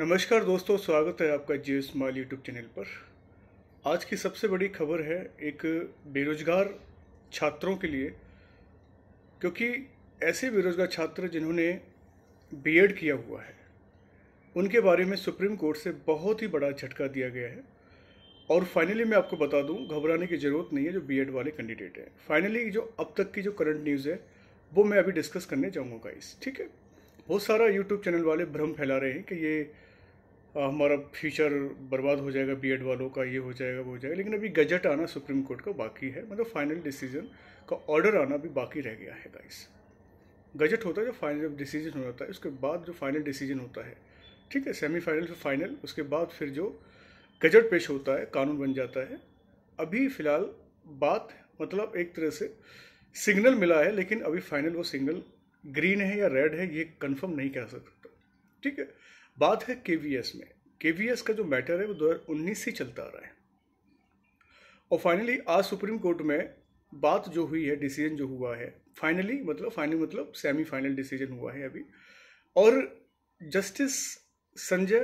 नमस्कार दोस्तों स्वागत है आपका जीव स्माल यूट्यूब चैनल पर आज की सबसे बड़ी खबर है एक बेरोजगार छात्रों के लिए क्योंकि ऐसे बेरोजगार छात्र जिन्होंने बीएड किया हुआ है उनके बारे में सुप्रीम कोर्ट से बहुत ही बड़ा झटका दिया गया है और फाइनली मैं आपको बता दूं घबराने की ज़रूरत नहीं है जो बीएड वाले कैंडिडेट हैं फाइनली जो अब तक की जो करंट न्यूज़ है वो मैं अभी डिस्कस करने जाऊँगा इस ठीक है बहुत सारा यूट्यूब चैनल वाले भ्रम फैला रहे हैं कि ये हमारा फ्यूचर बर्बाद हो जाएगा बीएड वालों का ये हो जाएगा वो हो जाएगा लेकिन अभी गजट आना सुप्रीम कोर्ट का बाकी है मतलब फाइनल डिसीजन का ऑर्डर आना भी बाकी रह गया है गाइस गजट होता है जो फाइनल जब डिसीजन हो जाता है उसके बाद जो फाइनल डिसीजन होता है ठीक है सेमीफाइनल से फाइनल उसके बाद फिर जो गजट पेश होता है कानून बन जाता है अभी फ़िलहाल बात मतलब एक तरह से सिग्नल मिला है लेकिन अभी फाइनल वो सिग्नल ग्रीन है या रेड है ये कंफर्म नहीं कह सकता ठीक है बात है केवीएस में केवीएस का जो मैटर है वो दो से चलता आ रहा है और फाइनली आज सुप्रीम कोर्ट में बात जो हुई है डिसीजन जो हुआ है फाइनली मतलब फाइनल मतलब सेमी फाइनल डिसीजन हुआ है अभी और जस्टिस संजय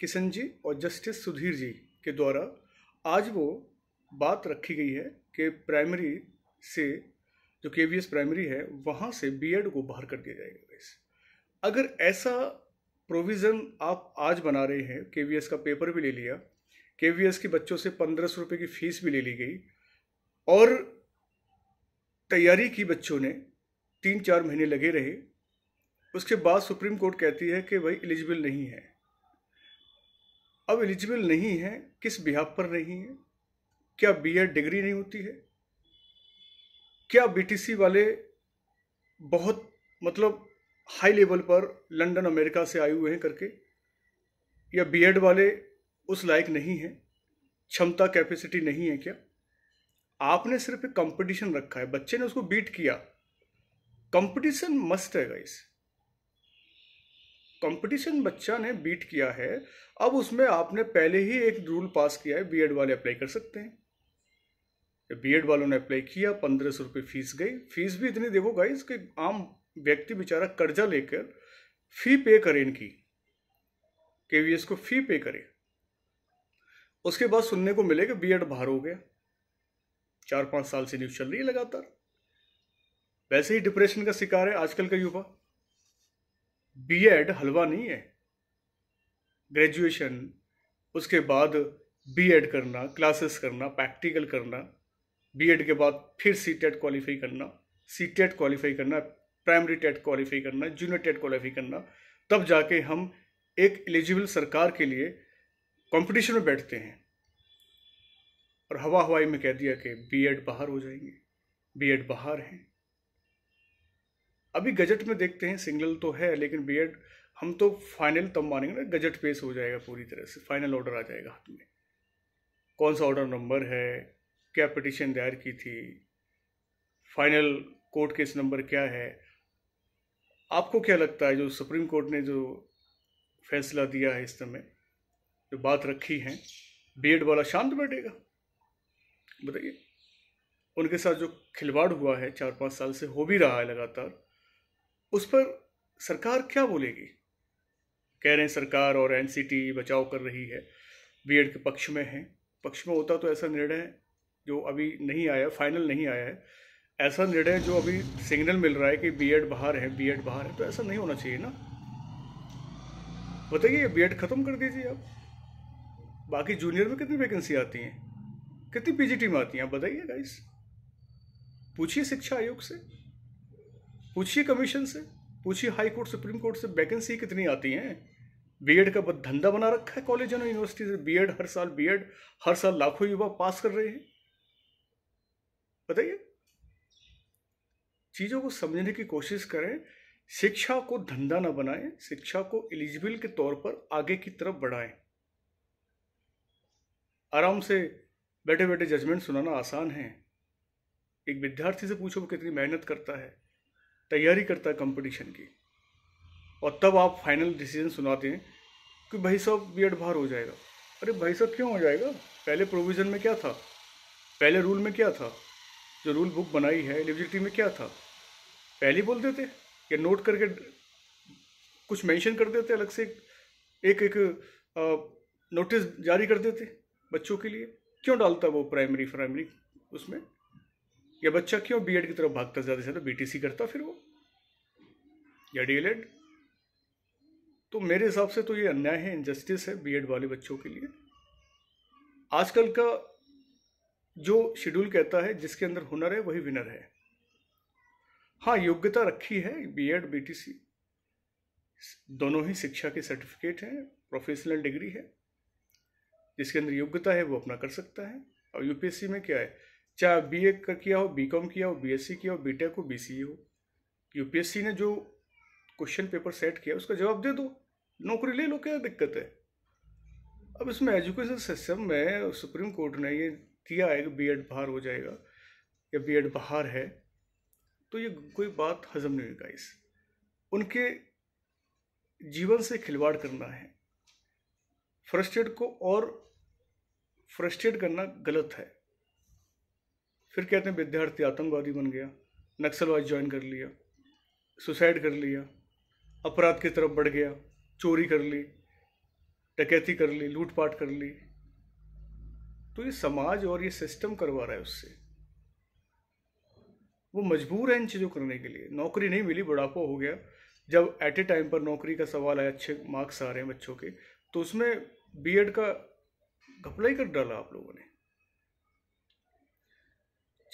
किशन जी और जस्टिस सुधीर जी के द्वारा आज वो बात रखी गई है कि प्राइमरी से जो के प्राइमरी है वहाँ से बीएड को बाहर कर दिया जाएगा अगर ऐसा प्रोविज़न आप आज बना रहे हैं के का पेपर भी ले लिया के के बच्चों से पंद्रह सौ रुपये की फ़ीस भी ले ली गई और तैयारी की बच्चों ने तीन चार महीने लगे रहे उसके बाद सुप्रीम कोर्ट कहती है कि भाई एलिजिबल नहीं है अब एलिजिबल नहीं है किस बिहाब पर नहीं है क्या बीएड डिग्री नहीं होती है क्या बीटीसी वाले बहुत मतलब हाई लेवल पर लंदन अमेरिका से आए हुए हैं करके या बीएड वाले उस लायक नहीं हैं क्षमता कैपेसिटी नहीं है क्या आपने सिर्फ एक कंपटीशन रखा है बच्चे ने उसको बीट किया कंपटीशन मस्ट है गाइस कंपटीशन बच्चा ने बीट किया है अब उसमें आपने पहले ही एक रूल पास किया है बीएड वाले अप्लाई कर सकते हैं बीएड वालों ने अप्लाई किया पंद्रह सौ रुपये फीस गई फीस भी इतनी देखो गाइस कि आम व्यक्ति बेचारा कर्जा लेकर फी पे करे इनकी केवीएस को फी पे करे उसके बाद सुनने को मिलेगा एड बाहर हो गया चार पांच साल से न्यूज चल रही है लगातार वैसे ही डिप्रेशन का शिकार है आजकल का युवा बी एड हलवा नहीं है ग्रेजुएशन उसके बाद बी एड करना क्लासेस करना प्रैक्टिकल करना बीएड के बाद फिर सी टेट क्वालिफाई करना सी टेट क्वालिफाई करना प्राइमरी टेट क्वालिफाई करना जूनियर टेट क्वालिफाई करना तब जाके हम एक एलिजिबल सरकार के लिए कंपटीशन में बैठते हैं और हवा हवाई में कह दिया कि बीएड बाहर हो जाएंगे बीएड बाहर हैं अभी गजट में देखते हैं सिंगल तो है लेकिन बीएड हम तो फाइनल तब मानेंगे ना गजट पेस हो जाएगा पूरी तरह से फाइनल ऑर्डर आ जाएगा हाथ में कौन सा ऑर्डर नंबर है क्या पिटिशन दायर की थी फाइनल कोर्ट केस नंबर क्या है आपको क्या लगता है जो सुप्रीम कोर्ट ने जो फैसला दिया है इस समय जो बात रखी है बी वाला शांत बैठेगा बताइए उनके साथ जो खिलवाड़ हुआ है चार पाँच साल से हो भी रहा है लगातार उस पर सरकार क्या बोलेगी कह रहे हैं सरकार और एनसीटी बचाव कर रही है बी के पक्ष में है पक्ष में होता तो ऐसा निर्णय जो अभी नहीं आया फाइनल नहीं आया है ऐसा निर्णय जो अभी सिग्नल मिल रहा है कि बीएड बाहर है बीएड बाहर है तो ऐसा नहीं होना चाहिए ना बताइए बीएड ख़त्म कर दीजिए आप बाकी जूनियर में कितनी वैकेंसी आती हैं कितनी पीजी टीम आती हैं आप बताइए गाइस पूछिए शिक्षा आयोग से पूछिए कमीशन से पूछिए हाई कोर्ट सुप्रीम कोर्ट से वैकेंसी कितनी आती हैं बीएड का धंधा बना रखा है कॉलेज और यूनिवर्सिटी से बीएड हर साल बीएड हर साल लाखों युवा पास कर रहे हैं बताइए चीज़ों को समझने की कोशिश करें शिक्षा को धंधा ना बनाएं शिक्षा को एलिजिबल के तौर पर आगे की तरफ बढ़ाएं आराम से बैठे बैठे जजमेंट सुनाना आसान है एक विद्यार्थी से पूछो वो कितनी मेहनत करता है तैयारी करता है कंपटीशन की और तब आप फाइनल डिसीजन सुनाते हैं कि भाई साहब बी एड बाहर हो जाएगा अरे भाई साहब क्यों हो जाएगा पहले प्रोविज़न में क्या था पहले रूल में क्या था जो रूल बुक बनाई है एलिजिबिलिटी में क्या था पहले बोल देते या नोट करके कुछ मेंशन कर देते अलग से एक एक नोटिस जारी कर देते बच्चों के लिए क्यों डालता वो प्राइमरी प्राइमरी उसमें या बच्चा क्यों बीएड की तरफ भागता ज़्यादा से ज़्यादा बीटीसी करता फिर वो या डीएलएड तो मेरे हिसाब से तो ये अन्याय है इनजस्टिस है बीएड वाले बच्चों के लिए आजकल का जो शेड्यूल कहता है जिसके अंदर हुनर है वही विनर है हाँ योग्यता रखी है बीएड बीटीसी दोनों ही शिक्षा के सर्टिफिकेट हैं प्रोफेशनल डिग्री है जिसके अंदर योग्यता है वो अपना कर सकता है और यूपीएससी में क्या है चाहे बी ए किया हो बी कॉम किया हो बी एस सी किया हो बी टेक हो बी सी ए हो यूपीएससी ने जो क्वेश्चन पेपर सेट किया उसका जवाब दे दो नौकरी ले लो क्या दिक्कत है अब इसमें एजुकेशन सिस्टम में सुप्रीम कोर्ट ने ये किया है कि बी एड बाहर हो जाएगा या बी एड बाहर है तो ये कोई बात हजम नहीं होगा इस उनके जीवन से खिलवाड़ करना है फ्रस्ट्रेट को और फ्रस्ट्रेट करना गलत है फिर कहते हैं विद्यार्थी आतंकवादी बन गया नक्सलवाद ज्वाइन कर लिया सुसाइड कर लिया अपराध की तरफ बढ़ गया चोरी कर ली डकैती कर ली लूटपाट कर ली तो ये समाज और ये सिस्टम करवा रहा है उससे वो मजबूर है इन चीज़ों करने के लिए नौकरी नहीं मिली बुढ़ापा हो गया जब एट ए टाइम पर नौकरी का सवाल आया अच्छे मार्क्स आ रहे हैं बच्चों के तो उसमें बी का घपला ही कर डाला आप लोगों ने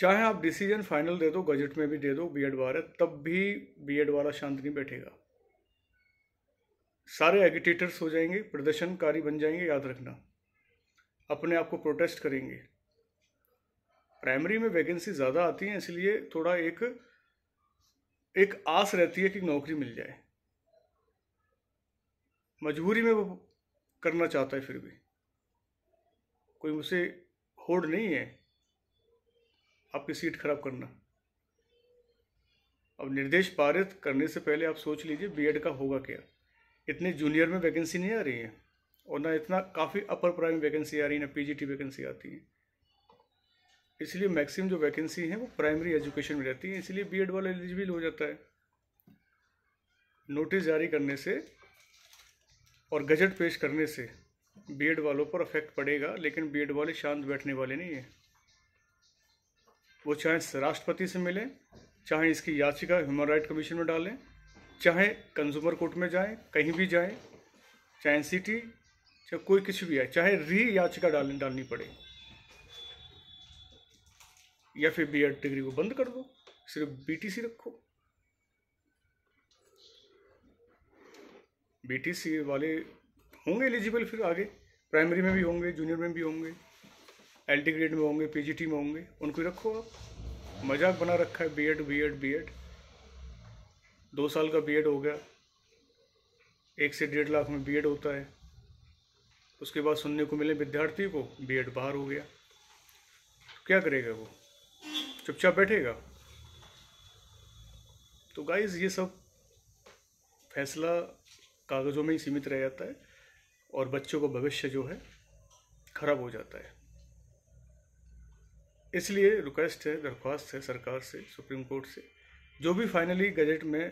चाहे आप डिसीजन फाइनल दे दो गजट में भी दे दो बी एड वाले तब भी बी एड वाला शांत नहीं बैठेगा सारे एगिटेटर्स हो जाएंगे प्रदर्शनकारी बन जाएंगे याद रखना अपने आप को प्रोटेस्ट करेंगे प्राइमरी में वैकेंसी ज़्यादा आती है इसलिए थोड़ा एक एक आस रहती है कि नौकरी मिल जाए मजबूरी में वो करना चाहता है फिर भी कोई मुझसे होड़ नहीं है आपकी सीट खराब करना अब निर्देश पारित करने से पहले आप सोच लीजिए बीएड का होगा क्या इतने जूनियर में वैकेंसी नहीं आ रही है और ना इतना काफ़ी अपर प्राइम वैकेंसी आ रही है ना पीजीटी वैकेंसी आती है इसलिए मैक्सिमम जो वैकेंसी है वो प्राइमरी एजुकेशन में रहती है इसलिए बीएड वाला एलिजिबल हो जाता है नोटिस जारी करने से और गजट पेश करने से बीएड वालों पर अफेक्ट पड़ेगा लेकिन बीएड वाले शांत बैठने वाले नहीं हैं वो चाहे राष्ट्रपति से मिलें चाहे इसकी याचिका ह्यूमन राइट कमीशन में डालें चाहे कंज्यूमर कोर्ट में जाएं कहीं भी जाएं चाहे एन चाहे कोई किसी भी आए चाहे री याचिका डालनी डालनी पड़े या फिर बी डिग्री को बंद कर दो सिर्फ बीटीसी रखो बीटीसी वाले होंगे एलिजिबल फिर आगे प्राइमरी में भी होंगे जूनियर में भी होंगे एल ग्रेड में होंगे पीजीटी में होंगे उनको रखो आप मजाक बना रखा है बीएड बीएड बीएड दो साल का बीएड हो गया एक से डेढ़ लाख में बीएड होता है उसके बाद सुनने को मिले विद्यार्थी को बीएड बाहर हो गया क्या करेगा वो चुपचाप बैठेगा तो गाइज ये सब फैसला कागज़ों में ही सीमित रह जाता है और बच्चों का भविष्य जो है खराब हो जाता है इसलिए रिक्वेस्ट है दरख्वास्त है सरकार से सुप्रीम कोर्ट से जो भी फाइनली गजट में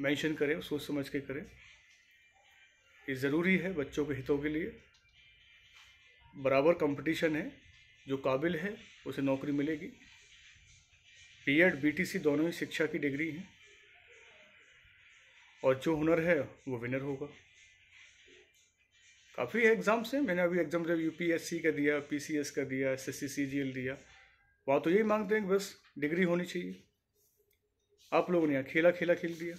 मेंशन करें सोच समझ के करें ये ज़रूरी है बच्चों के हितों के लिए बराबर कंपटीशन है जो काबिल है उसे नौकरी मिलेगी बीएड बीटीसी दोनों ही शिक्षा की डिग्री है और जो हुनर है वो विनर होगा काफ़ी एग्ज़ाम्स हैं मैंने अभी एग्ज़ाम जब यूपीएससी का दिया पीसीएस का दिया एस एस दिया वहाँ तो यही मांगते हैं कि बस डिग्री होनी चाहिए आप लोगों ने यहाँ खेला खेला खेल दिया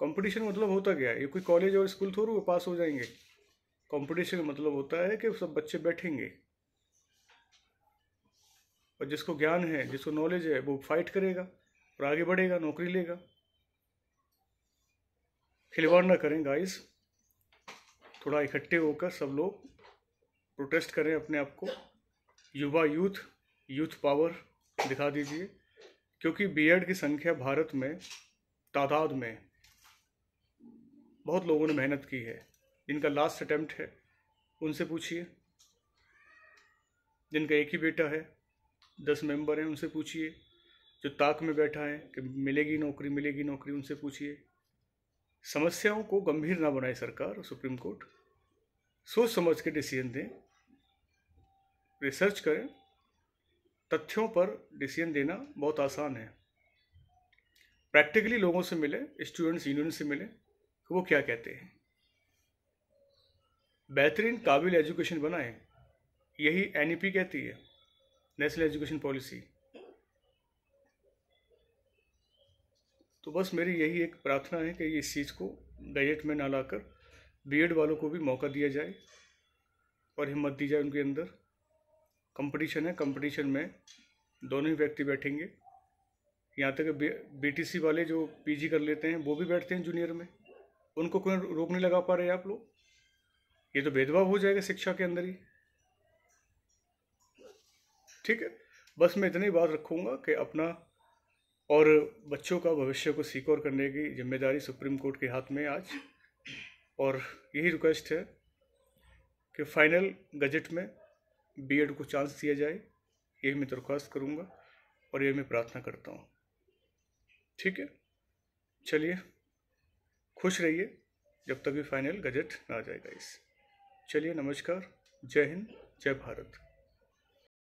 कंपटीशन मतलब होता क्या है ये कोई कॉलेज और स्कूल थोड़ू पास हो जाएंगे कंपटीशन मतलब होता है कि सब बच्चे बैठेंगे और जिसको ज्ञान है जिसको नॉलेज है वो फाइट करेगा और आगे बढ़ेगा नौकरी लेगा खिलवाड़ ना करें गाइस थोड़ा इकट्ठे होकर सब लोग प्रोटेस्ट करें अपने आप को युवा यूथ यूथ पावर दिखा दीजिए क्योंकि बीएड की संख्या भारत में तादाद में बहुत लोगों ने मेहनत की है जिनका लास्ट अटेम्प्ट है उनसे पूछिए जिनका एक ही बेटा है दस मेंबर हैं उनसे पूछिए जो ताक में बैठा है कि मिलेगी नौकरी मिलेगी नौकरी उनसे पूछिए समस्याओं को गंभीर ना बनाए सरकार और सुप्रीम कोर्ट सोच समझ के डिसीजन दें रिसर्च करें तथ्यों पर डिसीजन देना बहुत आसान है प्रैक्टिकली लोगों से मिले स्टूडेंट्स यूनियन से मिले कि वो क्या कहते हैं बेहतरीन काबिल एजुकेशन बनाएं यही एन e कहती है नेशनल एजुकेशन पॉलिसी तो बस मेरी यही एक प्रार्थना है कि ये इस चीज़ को गजट में ना लाकर बीएड वालों को भी मौका दिया जाए और हिम्मत दी जाए उनके अंदर कंपटीशन है कंपटीशन में दोनों ही व्यक्ति बैठेंगे यहाँ तक बीटीसी वाले जो पीजी कर लेते हैं वो भी बैठते हैं जूनियर में उनको कोई रोक नहीं लगा पा रहे आप लोग ये तो भेदभाव हो जाएगा शिक्षा के अंदर ही ठीक है बस मैं इतनी बात रखूँगा कि अपना और बच्चों का भविष्य को सिक्योर करने की जिम्मेदारी सुप्रीम कोर्ट के हाथ में आज और यही रिक्वेस्ट है कि फाइनल गजट में बीएड को चांस दिया जाए ये मैं दरख्वास्त करूँगा और ये मैं प्रार्थना करता हूँ ठीक है चलिए खुश रहिए जब तक भी फाइनल गजट ना आ जाएगा इस चलिए नमस्कार जय हिंद जय भारत